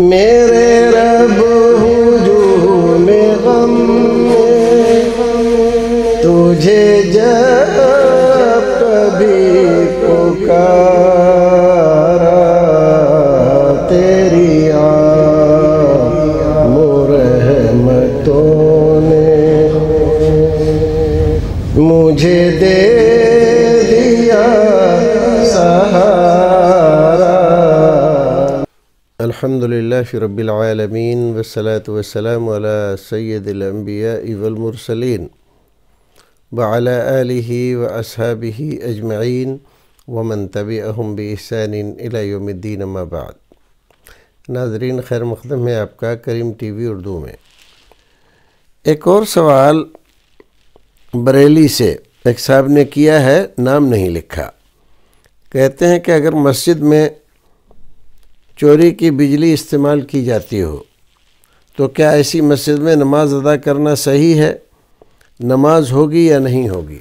Merer अल्हम्दुलिल्लाह रब्बिलआलमीन वसलात वसलाम अला सैदुलम्बिया वलमरसलिन वाल आलिही व असहाबिही अजमैन वमन तब अहम बसान इलायोमद्दीन अम्माबाद नाजरीन खैर मकदम है आपका करीम टी वी उर्दू में एक और सवाल बरेली से एक साहब ने किया है नाम नहीं लिखा कहते हैं कि अगर मस्जिद में चोरी की बिजली इस्तेमाल की जाती हो तो क्या ऐसी मस्जिद में नमाज अदा करना सही है नमाज होगी या नहीं होगी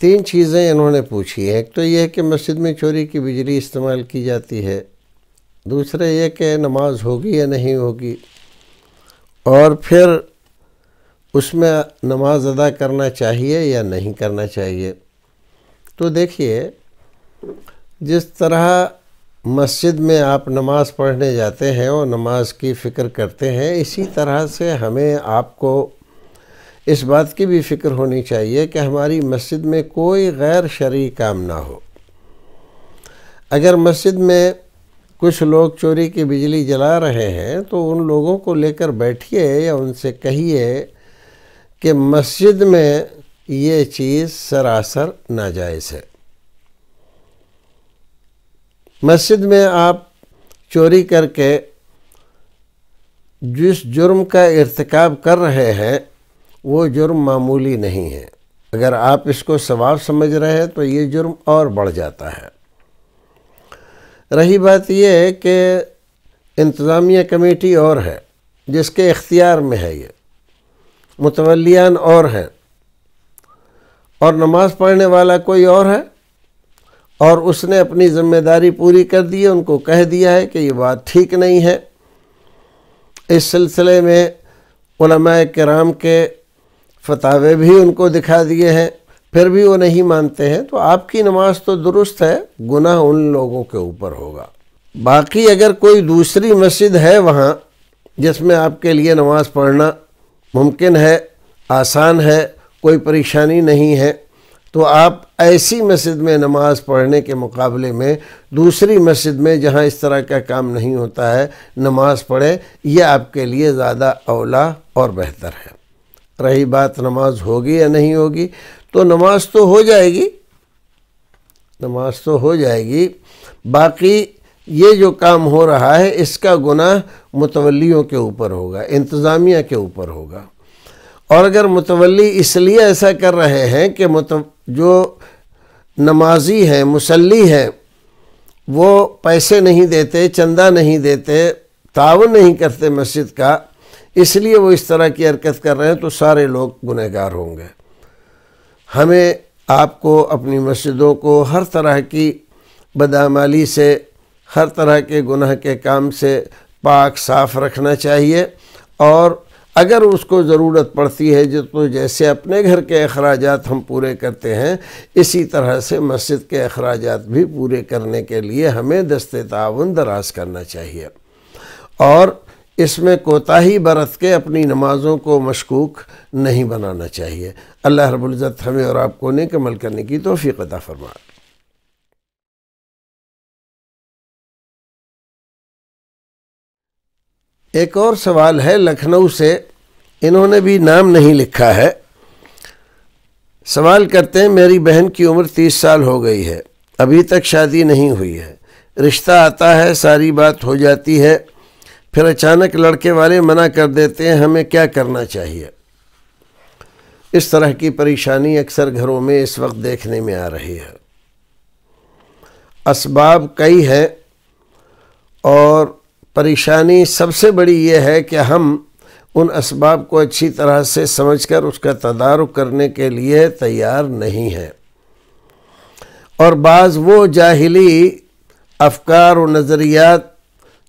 तीन चीज़ें इन्होंने पूछी हैं एक तो यह है कि मस्जिद में चोरी की बिजली इस्तेमाल की जाती है दूसरा यह कि नमाज होगी या नहीं होगी और फिर उसमें नमाज अदा करना चाहिए या नहीं करना चाहिए तो देखिए जिस तरह मस्जिद में आप नमाज पढ़ने जाते हैं और नमाज की फ़िक्र करते हैं इसी तरह से हमें आपको इस बात की भी फ़िक्र होनी चाहिए कि हमारी मस्जिद में कोई गैर शरी काम ना हो अगर मस्जिद में कुछ लोग चोरी की बिजली जला रहे हैं तो उन लोगों को लेकर बैठिए या उनसे कहिए कि मस्जिद में ये चीज़ सरासर नाजायज़ है मस्जिद में आप चोरी करके जिस जुर्म का इरतकब कर रहे हैं वो जुर्म मामूली नहीं है अगर आप इसको सवाब समझ रहे हैं तो ये जुर्म और बढ़ जाता है रही बात यह है कि इंतज़ामिया कमेटी और है जिसके इख्तियार में है ये मुतवलियान और हैं और नमाज़ पढ़ने वाला कोई और है और उसने अपनी ज़िम्मेदारी पूरी कर दी है उनको कह दिया है कि ये बात ठीक नहीं है इस सिलसिले में कराम के फतावे भी उनको दिखा दिए हैं फिर भी वो नहीं मानते हैं तो आपकी नमाज तो दुरुस्त है गुनाह उन लोगों के ऊपर होगा बाकी अगर कोई दूसरी मस्जिद है वहाँ जिसमें आपके लिए नमाज़ पढ़ना मुमकिन है आसान है कोई परेशानी नहीं है तो आप ऐसी मस्जिद में नमाज़ पढ़ने के मुकाबले में दूसरी मस्जिद में जहाँ इस तरह का काम नहीं होता है नमाज़ पढ़े ये आपके लिए ज़्यादा अवला और बेहतर है रही बात नमाज होगी या नहीं होगी तो नमाज तो हो जाएगी नमाज तो हो जाएगी बाकी ये जो काम हो रहा है इसका गुनाह मुतवलियों के ऊपर होगा इंतज़ामिया के ऊपर होगा और अगर मुतवली इसलिए ऐसा कर रहे हैं कि जो नमाजी हैं मुसल्ली हैं वो पैसे नहीं देते चंदा नहीं देते तावन नहीं करते मस्जिद का इसलिए वो इस तरह की हरकत कर रहे हैं तो सारे लोग गुनहगार होंगे हमें आपको अपनी मस्जिदों को हर तरह की बदामाली से हर तरह के गुनाह के काम से पाक साफ़ रखना चाहिए और अगर उसको ज़रूरत पड़ती है जो तो जैसे अपने घर के अखराज हम पूरे करते हैं इसी तरह से मस्जिद के अखराज भी पूरे करने के लिए हमें दस्ते ताउन दराज करना चाहिए और इसमें कोताही बरत के अपनी नमाज़ों को मशकूक नहीं बनाना चाहिए अल्लाह रबुल्ज़त हमें और आपको नेकमल करने की तोफ़ी अदा फरमाए एक और सवाल है लखनऊ से इन्होंने भी नाम नहीं लिखा है सवाल करते हैं मेरी बहन की उम्र तीस साल हो गई है अभी तक शादी नहीं हुई है रिश्ता आता है सारी बात हो जाती है फिर अचानक लड़के वाले मना कर देते हैं हमें क्या करना चाहिए इस तरह की परेशानी अक्सर घरों में इस वक्त देखने में आ रही है असबाब कई हैं और परेशानी सबसे बड़ी ये है कि हम उन इसबाब को अच्छी तरह से समझकर उसका तदारुक करने के लिए तैयार नहीं हैं और बाज़ वो जाहिली अफकार और नज़रियात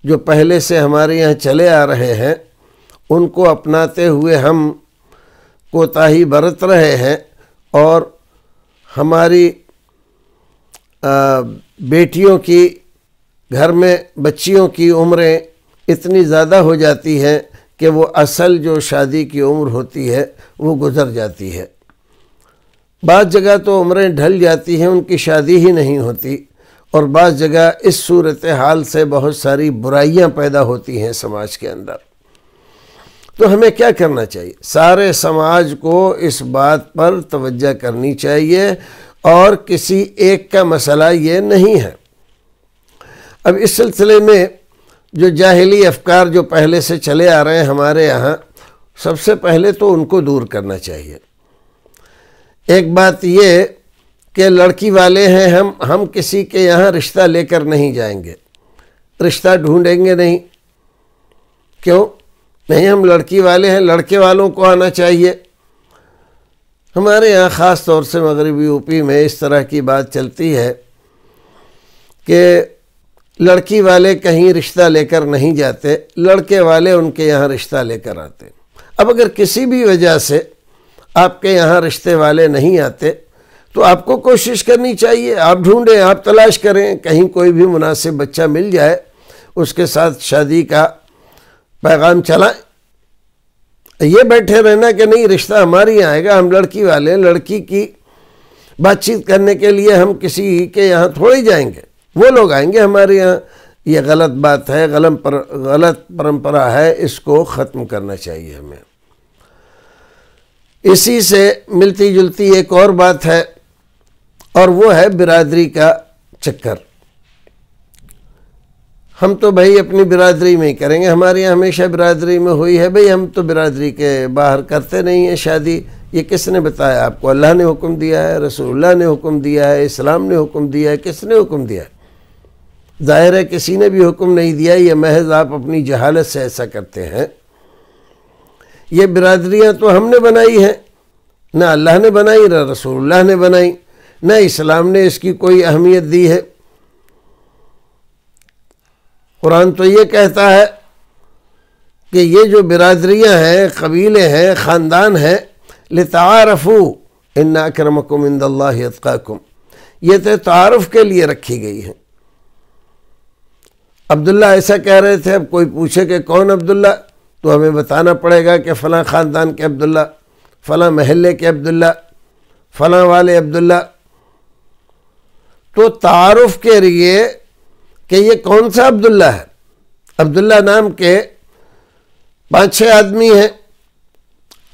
जो पहले से हमारे यहाँ चले आ रहे हैं उनको अपनाते हुए हम कोताही बरत रहे हैं और हमारी आ, बेटियों की घर में बच्चियों की उम्रें इतनी ज़्यादा हो जाती हैं कि वो असल जो शादी की उम्र होती है वो गुज़र जाती है बाद जगह तो उम्रें ढल जाती हैं उनकी शादी ही नहीं होती और बाद जगह इस सूरत हाल से बहुत सारी बुराइयां पैदा होती हैं समाज के अंदर तो हमें क्या करना चाहिए सारे समाज को इस बात पर तवज्जो करनी चाहिए और किसी एक का मसला ये नहीं है अब इस सिलसिले में जो जाहली अफकार जो पहले से चले आ रहे हैं हमारे यहाँ सबसे पहले तो उनको दूर करना चाहिए एक बात ये कि लड़की वाले हैं हम हम किसी के यहाँ रिश्ता लेकर नहीं जाएंगे रिश्ता ढूंढेंगे नहीं क्यों नहीं हम लड़की वाले हैं लड़के वालों को आना चाहिए हमारे यहाँ ख़ास तौर से मगरबी यूपी में इस तरह की बात चलती है कि लड़की वाले कहीं रिश्ता लेकर नहीं जाते लड़के वाले उनके यहाँ रिश्ता लेकर आते अब अगर किसी भी वजह से आपके यहाँ रिश्ते वाले नहीं आते तो आपको कोशिश करनी चाहिए आप ढूंढें आप तलाश करें कहीं कोई भी मुनासिब बच्चा मिल जाए उसके साथ शादी का पैगाम चलाएं ये बैठे रहना कि नहीं रिश्ता हमारे यहाँ आएगा हम लड़की वाले लड़की की बातचीत करने के लिए हम किसी के यहाँ थोड़े जाएंगे वो लोग आएंगे हमारे यहाँ ये गलत बात है गलत पर गलत परंपरा है इसको ख़त्म करना चाहिए हमें इसी से मिलती जुलती एक और बात है और वो है बिरादरी का चक्कर हम तो भाई अपनी बिरादरी में ही करेंगे हमारे यहाँ हमेशा बिरादरी में हुई है भाई हम तो बिरादरी के बाहर करते नहीं हैं शादी ये किसने बताया आपको अल्लाह ने हुक्म दिया है रसूलुल्लाह ने हुक्म दिया है इस्लाम ने हुक्म दिया है किसने हुक्म दिया है ज़ाहिर है किसी ने भी हुक्म नहीं दिया ये महज आप अपनी जहालत से ऐसा करते हैं ये बिरादरियाँ तो हमने बनाई हैं ना अल्लाह ने बनाई ना रसूलुल्लाह ने बनाई ना इस्लाम ने इसकी कोई अहमियत दी है कुरान तो ये कहता है कि ये जो बिरादरियाँ हैं कबीले हैं ख़ानदान हैं लतारफ़ू इन्ना करमकुम इंदल्ला ये तो तारफ़ के लिए रखी गई हैं अब्दुल्ला ऐसा कह रहे थे अब कोई पूछे कि कौन अब्दुल्ला तो हमें बताना पड़ेगा कि फ़लाँ ख़ानदान के अब्दुल्ला फ़लाँ महल्ले के अब्दुल्ला फ़लाँ वाले अब्दुल्ला तो तारफ़ के लिए कि ये कौन सा अब्दुल्ला है अब्दुल्ला नाम के पाँच छः आदमी हैं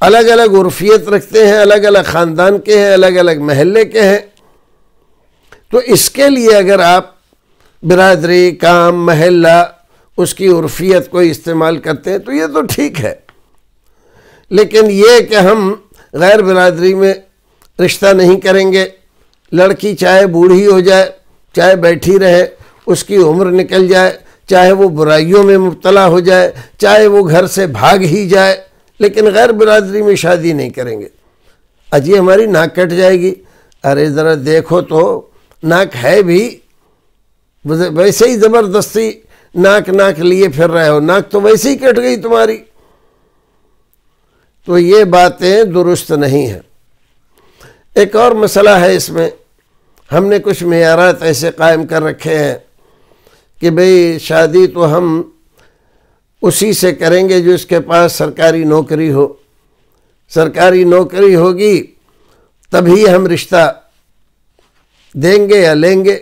अलग अलग उर्फियत रखते हैं अलग अलग ख़ानदान के हैं अलग अलग महल्ले के हैं तो इसके लिए अगर आप बिरादरी काम महल्ला उसकी उर्फियत को इस्तेमाल करते हैं तो ये तो ठीक है लेकिन ये कि हम गैर बिरादरी में रिश्ता नहीं करेंगे लड़की चाहे बूढ़ी हो जाए चाहे बैठी रहे उसकी उम्र निकल जाए चाहे वो बुराइयों में मुबतला हो जाए चाहे वो घर से भाग ही जाए लेकिन गैर बिरादरी में शादी नहीं करेंगे अजी हमारी नाक कट जाएगी अरे ज़रा देखो तो नाक है भी वैसे ही ज़बरदस्ती नाक नाक लिए फिर रहे हो नाक तो वैसे ही कट गई तुम्हारी तो ये बातें दुरुस्त नहीं है एक और मसला है इसमें हमने कुछ मैारात ऐसे कायम कर रखे हैं कि भाई शादी तो हम उसी से करेंगे जो इसके पास सरकारी नौकरी हो सरकारी नौकरी होगी तभी हम रिश्ता देंगे या लेंगे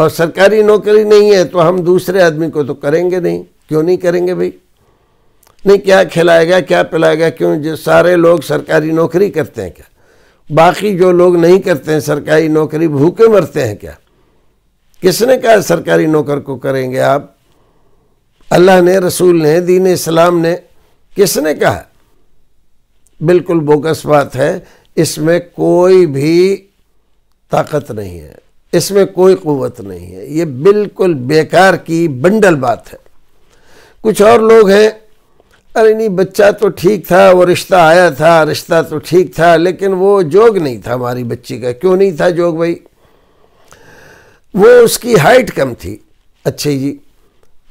और सरकारी नौकरी नहीं है तो हम दूसरे आदमी को तो करेंगे नहीं क्यों नहीं करेंगे भाई नहीं क्या खिलाएगा क्या पिलाएगा क्यों जो सारे लोग सरकारी नौकरी करते हैं क्या बाकी जो लोग नहीं करते हैं सरकारी नौकरी भूखे मरते हैं क्या किसने कहा सरकारी नौकर को करेंगे आप अल्लाह ने रसूल ने दीन इस्लाम ने किसने कहा बिल्कुल बोगस बात है इसमें कोई भी ताकत नहीं है इसमें कोई क़वत नहीं है ये बिल्कुल बेकार की बंडल बात है कुछ और लोग हैं अरे नहीं बच्चा तो ठीक था वो रिश्ता आया था रिश्ता तो ठीक था लेकिन वो जोग नहीं था हमारी बच्ची का क्यों नहीं था जोग भाई वो उसकी हाइट कम थी अच्छी जी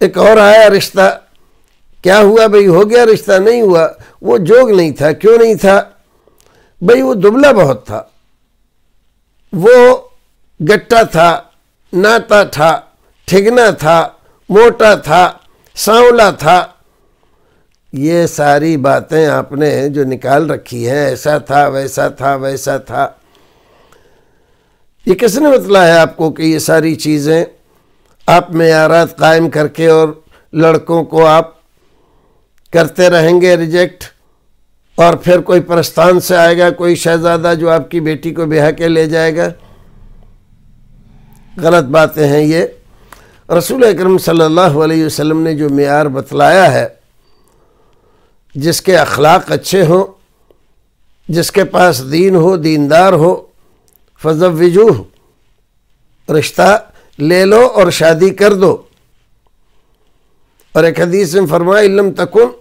एक और आया रिश्ता क्या हुआ भाई हो गया रिश्ता नहीं हुआ वो जोग नहीं था क्यों नहीं था भाई वो दुबला बहुत था वो गट्टा था नाता था ठिगना था मोटा था सांवला था ये सारी बातें आपने जो निकाल रखी हैं ऐसा था वैसा था वैसा था ये किसने बतलाया आपको कि ये सारी चीज़ें आप मैारात कायम करके और लड़कों को आप करते रहेंगे रिजेक्ट और फिर कोई प्रस्थान से आएगा कोई शहजादा जो आपकी बेटी को ब्याह के ले जाएगा गलत बातें हैं ये रसूल अकरम सल्लल्लाहु अलैहि वसल्लम ने जो मैार बतलाया है जिसके अखलाक अच्छे हों जिसके पास दीन हो दीनदार हो फजब वजूह रिश्ता ले लो और शादी कर दो और एक हदीस में फरमाया इलम तकुन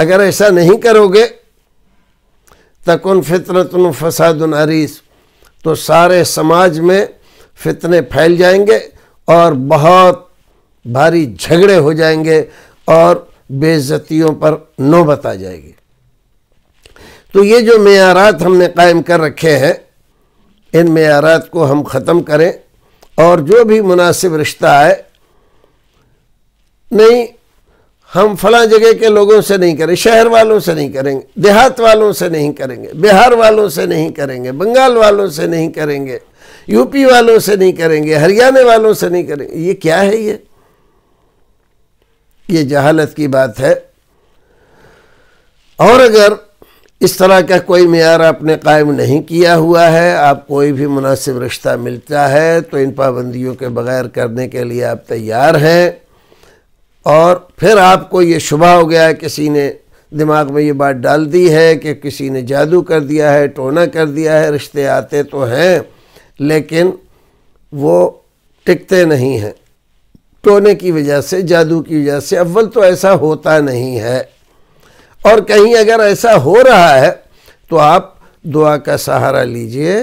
अगर ऐसा नहीं करोगे तकुन फितरतन फसाद अरीस तो सारे समाज में फितने फैल जाएंगे और बहुत भारी झगड़े हो जाएंगे और बेज़तियों पर नौबत आ जाएगी तो ये जो मैारात हमने कायम कर रखे हैं इन मैारात को हम ख़त्म करें और जो भी मुनासिब रिश्ता आए नहीं हम फला जगह के लोगों से नहीं करें शहर वालों से नहीं करेंगे देहात वालों से नहीं करेंगे बिहार वालों से नहीं करेंगे बंगाल वालों से नहीं करेंगे यूपी वालों से नहीं करेंगे हरियाणा वालों से नहीं करेंगे ये क्या है ये ये जहालत की बात है और अगर इस तरह का कोई मैार आपने कायम नहीं किया हुआ है आप कोई भी मुनासिब रिश्ता मिलता है तो इन पाबंदियों के बगैर करने के लिए आप तैयार हैं और फिर आपको ये शुभ हो गया है किसी ने दिमाग में ये बात डाल दी है कि किसी ने जादू कर दिया है टोना कर दिया है रिश्ते आते तो हैं लेकिन वो टिकते नहीं हैं टोने की वजह से जादू की वजह से अव्वल तो ऐसा होता नहीं है और कहीं अगर ऐसा हो रहा है तो आप दुआ का सहारा लीजिए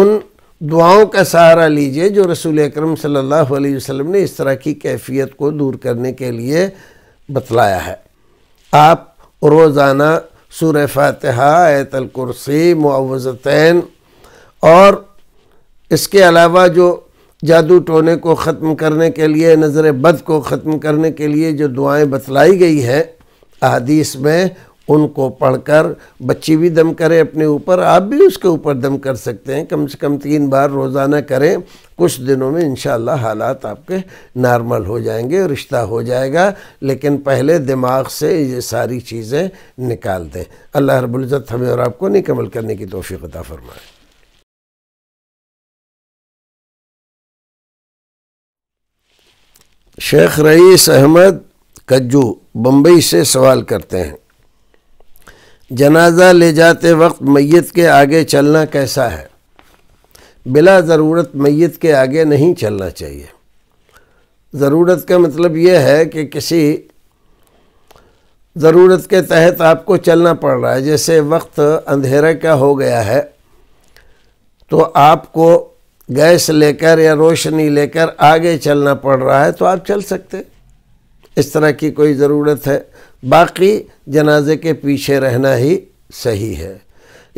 उन दुआओं का सहारा लीजिए जो रसूल अक्रम सल्लल्लाहु ने इस तरह की कैफियत को दूर करने के लिए बतलाया है आप रोज़ाना सुर फातहा एतलकुरसी मुआवज़तैन और इसके अलावा जो जादू टोने को ख़त्म करने के लिए नज़र बद को ख़त्म करने के लिए जो दुआएं बतलाई गई हैं अदीस में उनको पढ़कर बच्ची भी दम करे अपने ऊपर आप भी उसके ऊपर दम कर सकते हैं कम से कम तीन बार रोज़ाना करें कुछ दिनों में इन हालात आपके नॉर्मल हो जाएंगे रिश्ता हो जाएगा लेकिन पहले दिमाग से ये सारी चीज़ें निकाल दें अल्लाह रबुल्ज़त हमें और आपको निकमल करने की तोफ़ी अता फरमाए शेख रईस अहमद कज्जू बम्बई से सवाल करते हैं जनाजा ले जाते वक्त मैत के आगे चलना कैसा है बिला ज़रूरत मैत के आगे नहीं चलना चाहिए ज़रूरत का मतलब यह है कि किसी ज़रूरत के तहत आपको चलना पड़ रहा है जैसे वक्त अंधेरा का हो गया है तो आपको गैस लेकर या रोशनी लेकर आगे चलना पड़ रहा है तो आप चल सकते इस तरह की कोई ज़रूरत है बाकी जनाजे के पीछे रहना ही सही है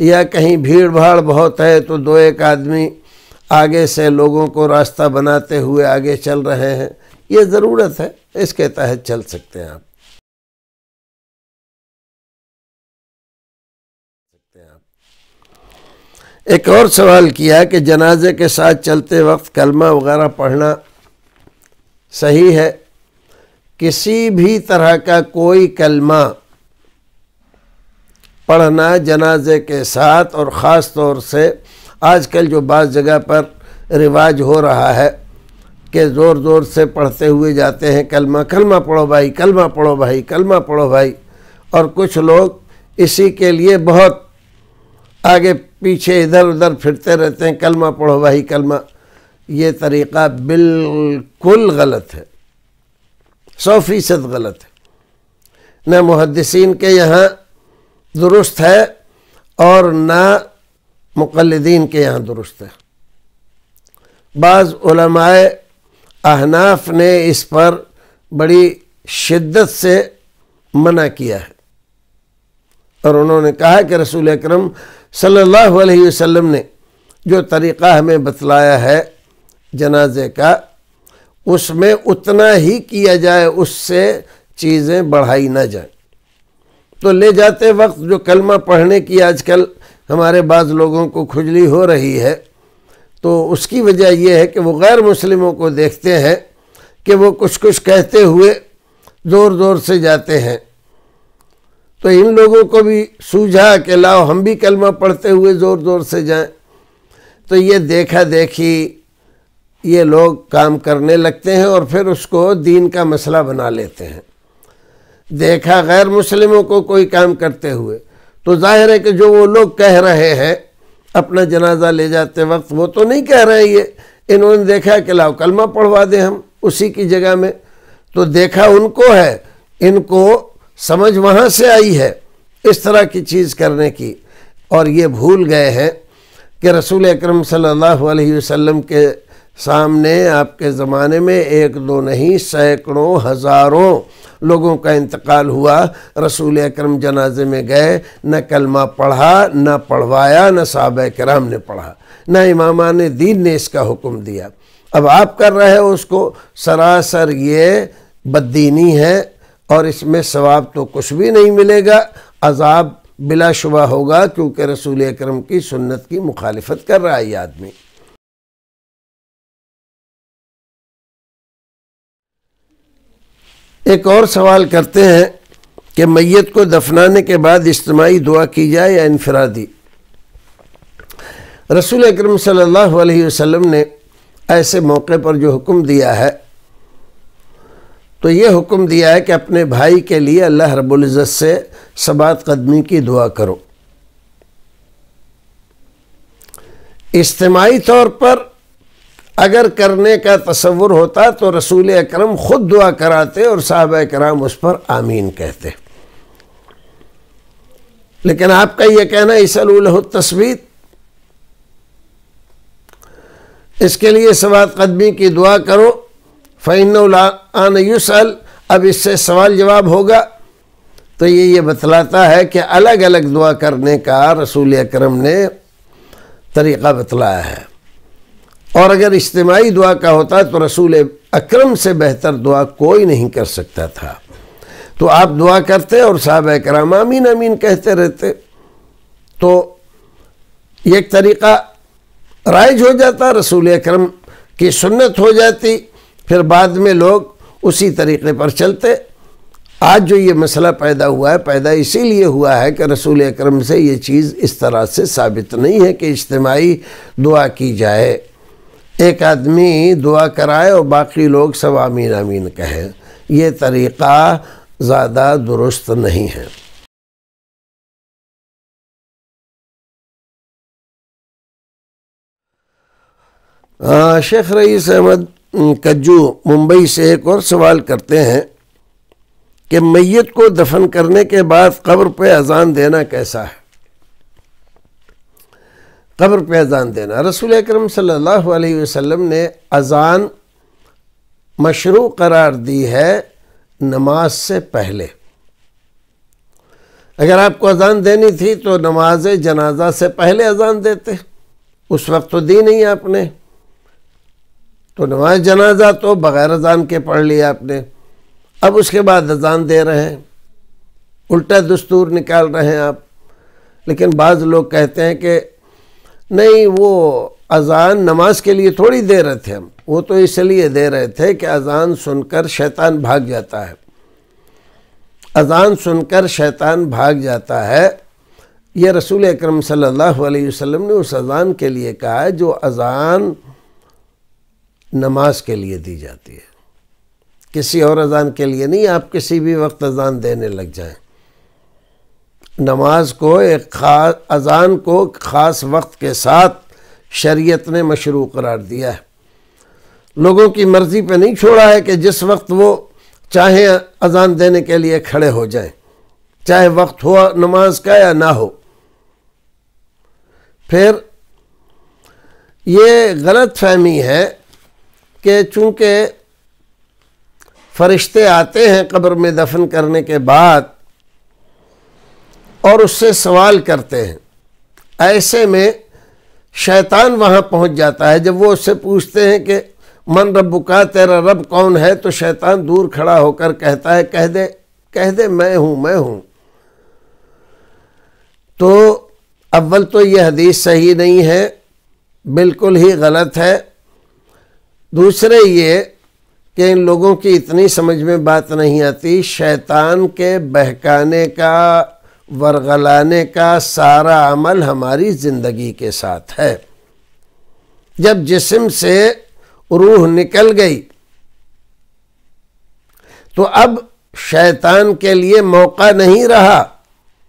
या कहीं भीड़ भाड़ बहुत है तो दो एक आदमी आगे से लोगों को रास्ता बनाते हुए आगे चल रहे हैं ये ज़रूरत है इसके तहत चल सकते हैं आप एक और सवाल किया कि जनाजे के साथ चलते वक्त कलमा वगैरह पढ़ना सही है किसी भी तरह का कोई कलमा पढ़ना जनाजे के साथ और ख़ास तौर से आजकल जो बाज़ जगह पर रिवाज हो रहा है कि ज़ोर ज़ोर से पढ़ते हुए जाते हैं कलमा कलमा पढ़ो भाई कलमा पढ़ो भाई कलमा पढ़ो भाई और कुछ लोग इसी के लिए बहुत आगे पीछे इधर उधर फिरते रहते हैं कलमा पढ़ो भाई कलमा ये तरीक़ा बिल्कुल गलत है सौ फीसद गलत है न मुहदसिन के यहाँ दुरुस्त है और ना मुकलदीन के यहाँ दुरुस्त है बाज़ अहनाफ ने इस पर बड़ी शिद्दत से मना किया है और उन्होंने कहा कि रसूल अक्रम सल्ला वसम ने जो तरीक़ा हमें बतलाया है जनाजे का उसमें उतना ही किया जाए उससे चीज़ें बढ़ाई ना जाए तो ले जाते वक्त जो कलमा पढ़ने की आजकल हमारे बाद लोगों को खुजली हो रही है तो उसकी वजह यह है कि वो गैर मुस्लिमों को देखते हैं कि वो कुछ कुछ कहते हुए ज़ोर ज़ोर से जाते हैं तो इन लोगों को भी सूझा कि लाओ हम भी कलमा पढ़ते हुए ज़ोर ज़ोर से जाएं तो ये देखा देखी ये लोग काम करने लगते हैं और फिर उसको दीन का मसला बना लेते हैं देखा गैर मुस्लिमों को कोई काम करते हुए तो जाहिर है कि जो वो लोग कह रहे हैं अपना जनाजा ले जाते वक्त वो तो नहीं कह रहे ये इन्होंने देखा कि लाओ कलमा पढ़वा दें हम उसी की जगह में तो देखा उनको है इनको समझ वहाँ से आई है इस तरह की चीज़ करने की और ये भूल गए हैं कि रसूल अक्रम सल्ला अलैहि के सामने आपके ज़माने में एक दो नहीं सैकड़ों हज़ारों लोगों का इंतकाल हुआ रसूल अक्रम जनाजे में गए न कलमा पढ़ा न पढ़वाया न सब कराम ने पढ़ा न इमामा ने दीन ने इसका हुक्म दिया अब आप कर रहे हो उसको सरासर ये बददीनी है और इसमें सवाब तो कुछ भी नहीं मिलेगा अजाब बिलाशुबा होगा क्योंकि रसूल अक्रम की सुन्नत की मुखालफत कर रहा है ये आदमी एक और सवाल करते हैं कि मैत को दफनाने के बाद इज्तमाही दुआ की जाए या इनफरादी रसूल अक्रम सल्लल्लाहु अलैहि वसल्लम ने ऐसे मौके पर जो हुक्म दिया है तो ये हुक्म दिया है कि अपने भाई के लिए अल्लाह रबुल्ज़त से सबात कदमी की दुआ करो इज्तमाही तौर पर अगर करने का तस्वुर होता तो रसूल अक्रम ख़ुद दुआ कराते और साहब कराम उस पर आमीन कहते लेकिन आपका यह कहना इसलूल तस्वीर इसके लिए सवाद कदमी की दुआ करो फ़ैन आन यूसल अब इससे सवाल जवाब होगा तो ये ये बतलाता है कि अलग अलग दुआ करने का रसूल अक्रम ने तरीक़ा बतलाया है और अगर इज्तमाही दुआ का होता तो रसूल अक्रम से बेहतर दुआ कोई नहीं कर सकता था तो आप दुआ करते और साहब कराम अमीन अमीन कहते रहते तो एक तरीक़ा राइज हो जाता रसूल अक्रम की सुन्नत हो जाती फिर बाद में लोग उसी तरीक़े पर चलते आज जो ये मसला पैदा हुआ है पैदा इसीलिए हुआ है कि रसूल अक्रम से ये चीज़ इस तरह से साबित नहीं है कि इज्तमाही दुआ की जाए एक आदमी दुआ कराए और बाकी लोग सब आमीन आमीन कहें ये तरीक़ा ज़्यादा दुरुस्त नहीं है शेख रईस अहमद कज्जू मुंबई से एक और सवाल करते हैं कि मैत को दफन करने के बाद कब्र पे अजान देना कैसा है क़ब्र पे अज़ान देना रसूल अक्रम सल्लल्लाहु अलैहि वसल्लम ने अज़ान मशरू करार दी है नमाज से पहले अगर आपको अज़ान देनी थी तो नमाज जनाजा से पहले अज़ान देते उस वक्त तो दी नहीं आपने तो नमाज जनाजा तो बग़ैर अज़ान के पढ़ लिया आपने अब उसके बाद अज़ान दे रहे हैं उल्टा दस्तूर निकाल रहे हैं आप लेकिन बाज़ लोग कहते हैं कि नहीं वो अजान नमाज के लिए थोड़ी दे रहे थे हम वो तो इसलिए दे रहे थे कि अजान सुनकर शैतान भाग जाता है अजान सुनकर शैतान भाग जाता है यह रसूल अक्रम सम वसल्लम ने उस अजान के लिए कहा है जो अजान नमाज के लिए दी जाती है किसी और अजान के लिए नहीं आप किसी भी वक्त अजान देने लग जाएं नमाज को एक खास अजान को ख़ास वक्त के साथ शरीयत ने मशरू करार दिया है लोगों की मर्ज़ी पे नहीं छोड़ा है कि जिस वक्त वो चाहे अजान देने के लिए खड़े हो जाएं चाहे वक्त हो नमाज का या ना हो फिर ये गलत फहमी है कि चूँकि फरिश्ते आते हैं कब्र में दफन करने के बाद और उससे सवाल करते हैं ऐसे में शैतान वहाँ पहुँच जाता है जब वो उससे पूछते हैं कि मन रब का तेरा रब कौन है तो शैतान दूर खड़ा होकर कहता है कह दे कह दे मैं हूँ मैं हूँ तो अव्वल तो यह हदीस सही नहीं है बिल्कुल ही गलत है दूसरे ये कि इन लोगों की इतनी समझ में बात नहीं आती शैतान के बहकाने का वर्गलाने का सारा अमल हमारी ज़िंदगी के साथ है जब जिस्म से रूह निकल गई तो अब शैतान के लिए मौका नहीं रहा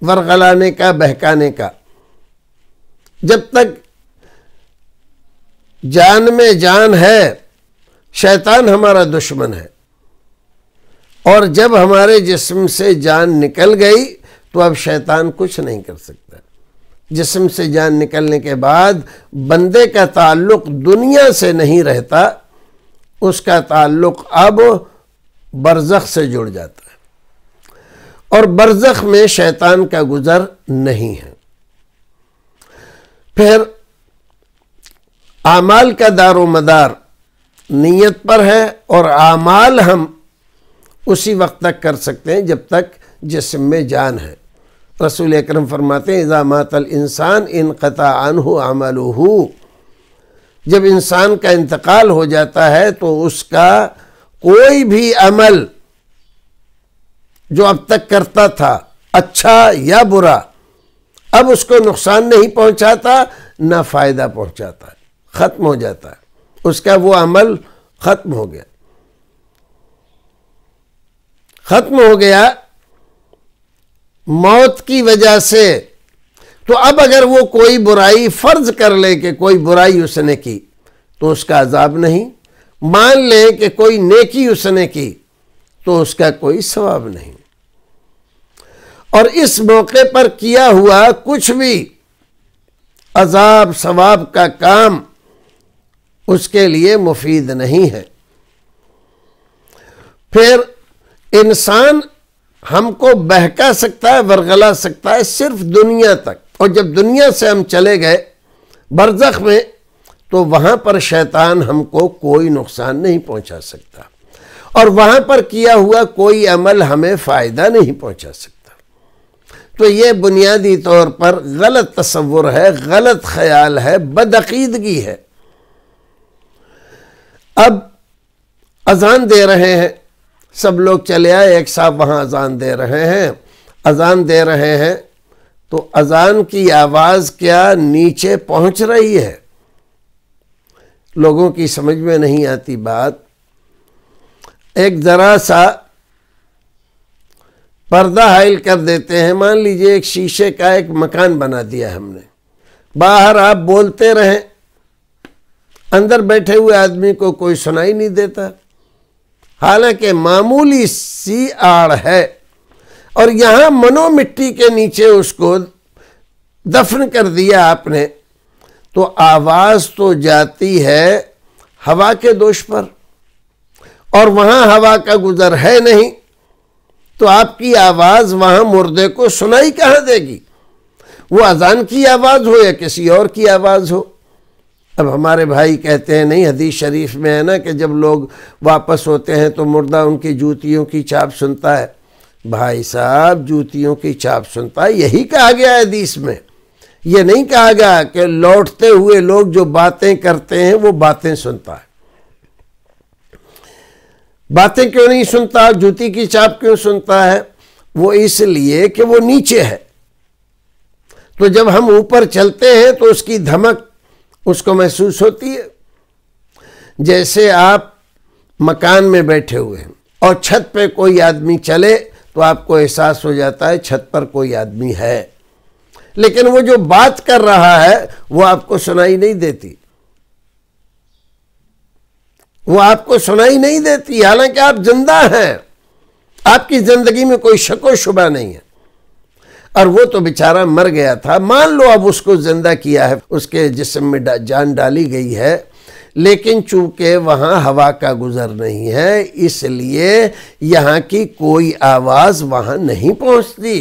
वर्गलाने का बहकाने का जब तक जान में जान है शैतान हमारा दुश्मन है और जब हमारे जिस्म से जान निकल गई तो अब शैतान कुछ नहीं कर सकता जिसम से जान निकलने के बाद बंदे का ताल्लुक दुनिया से नहीं रहता उसका ताल्लुक अब बरज़ख से जुड़ जाता है और बरज़ख में शैतान का गुज़र नहीं है फिर आमाल का दारो मदार नीयत पर है और आमाल हम उसी वक्त तक कर सकते हैं जब तक जिसम में जान है रसूल अक्रम फरमाते मातल इंसान इन क़ता अनहु अमल जब इंसान का इंतकाल हो जाता है तो उसका कोई भी अमल जो अब तक करता था अच्छा या बुरा अब उसको नुकसान नहीं पहुंचाता ना फ़ायदा पहुंचाता ख़त्म हो जाता है उसका वो अमल ख़त्म हो गया ख़त्म हो गया मौत की वजह से तो अब अगर वो कोई बुराई फ़र्ज कर ले कि कोई बुराई उसने की तो उसका अजाब नहीं मान ले कि कोई नेकी उसने की तो उसका कोई सवाब नहीं और इस मौके पर किया हुआ कुछ भी अजाब सवाब का काम उसके लिए मुफीद नहीं है फिर इंसान हमको बहका सकता है वरगला सकता है सिर्फ दुनिया तक और जब दुनिया से हम चले गए बरजख में तो वहाँ पर शैतान हमको कोई नुकसान नहीं पहुँचा सकता और वहाँ पर किया हुआ कोई अमल हमें फ़ायदा नहीं पहुँचा सकता तो ये बुनियादी तौर पर गलत तस्वुर है गलत ख्याल है बदअीदगी है अब अजान दे रहे हैं सब लोग चले आए एक साहब वहाँ अजान दे रहे हैं अजान दे रहे हैं तो अजान की आवाज़ क्या नीचे पहुँच रही है लोगों की समझ में नहीं आती बात एक ज़रा सा पर्दा हाइल कर देते हैं मान लीजिए एक शीशे का एक मकान बना दिया हमने बाहर आप बोलते रहें अंदर बैठे हुए आदमी को कोई सुनाई नहीं देता हालांकि मामूली सी आड़ है और यहाँ मनोमिट्टी के नीचे उसको दफन कर दिया आपने तो आवाज़ तो जाती है हवा के दोष पर और वहाँ हवा का गुजर है नहीं तो आपकी आवाज़ वहाँ मुर्दे को सुनाई कहाँ देगी वो अजान की आवाज़ हो या किसी और की आवाज़ हो अब हमारे भाई कहते हैं नहीं हदीस शरीफ में है ना कि जब लोग वापस होते हैं तो मुर्दा उनकी जूतियों की छाप सुनता है भाई साहब जूतियों की छाप सुनता है यही कहा गया है हदीस में ये नहीं कहा गया कि लौटते हुए लोग जो बातें करते हैं वो बातें सुनता है बातें क्यों नहीं सुनता जूती की छाप क्यों सुनता है वो इसलिए कि वो नीचे है तो जब हम ऊपर चलते हैं तो उसकी धमक उसको महसूस होती है जैसे आप मकान में बैठे हुए हैं और छत पे कोई आदमी चले तो आपको एहसास हो जाता है छत पर कोई आदमी है लेकिन वो जो बात कर रहा है वो आपको सुनाई नहीं देती वो आपको सुनाई नहीं देती हालांकि आप जिंदा हैं आपकी जिंदगी में कोई शको शुबा नहीं है और वो तो बेचारा मर गया था मान लो अब उसको ज़िंदा किया है उसके जिसम में डा, जान डाली गई है लेकिन चूंकि वहाँ हवा का गुज़र नहीं है इसलिए यहाँ की कोई आवाज़ वहाँ नहीं पहुँचती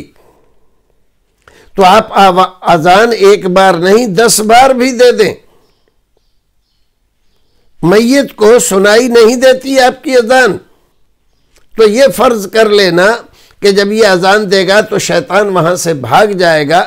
तो आप अजान एक बार नहीं दस बार भी दे दें मैयत को सुनाई नहीं देती आपकी अजान तो ये फ़र्ज़ कर लेना कि जब ये अज़ान देगा तो शैतान वहाँ से भाग जाएगा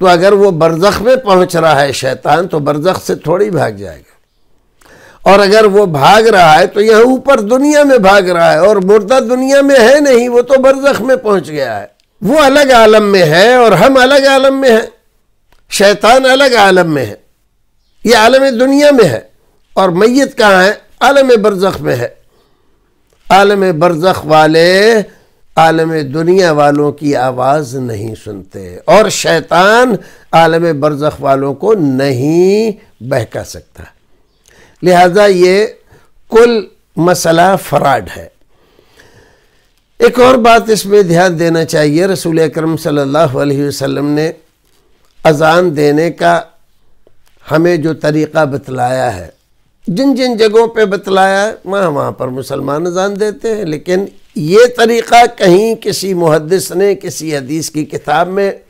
तो अगर वो बरज़ख में पहुँच रहा है शैतान तो बरज़ख से थोड़ी भाग जाएगा और अगर वो भाग रहा है तो यह ऊपर दुनिया में भाग रहा है और मुर्दा दुनिया में है नहीं वो तो बरज़ख में पहुँच गया है वो अलग आलम में है और हम अलग आलम में हैं शैतान अलग आलम में है ये आलम दुनिया में है और मैत कहाँ है आलम बरज़ख में है आलम बरज़ख वाले आलम दुनिया वालों की आवाज़ नहीं सुनते और शैतान आलम बरज़ख वालों को नहीं बहका सकता लिहाजा ये कुल मसला फ्राड है एक और बात इसमें ध्यान देना चाहिए रसूल अक्रम सम ने अज़ान देने का हमें जो तरीक़ा बतलाया है जिन जिन जगहों पे बतलाया वहाँ वहाँ पर मुसलमान जान देते हैं लेकिन ये तरीक़ा कहीं किसी मुहदस ने किसी हदीस की किताब में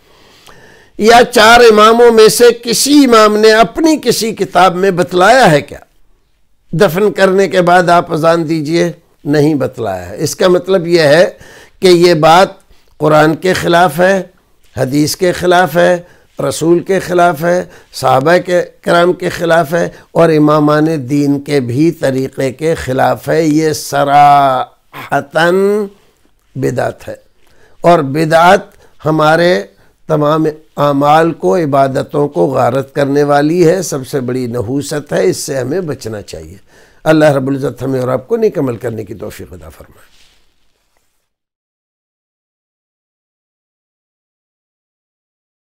या चार इमामों में से किसी इमाम ने अपनी किसी किताब में बतलाया है क्या दफन करने के बाद आप अजान दीजिए नहीं बतलाया है इसका मतलब यह है कि ये बात कुरान के ख़िलाफ़ है हदीस के ख़िलाफ़ है रसूल के ख़िलाफ़ है साहब के कराम के ख़िलाफ़ है और इमामान दीन के भी तरीक़े के ख़िलाफ़ है ये सराहतन बिदात है और बिदात हमारे तमाम आमाल को इबादतों को गारत करने वाली है सबसे बड़ी नहूसत है इससे हमें बचना चाहिए अल्लाह रबुल्ज़त हमें और आपको निकमल करने की तोफ़ी खुदा फरमाए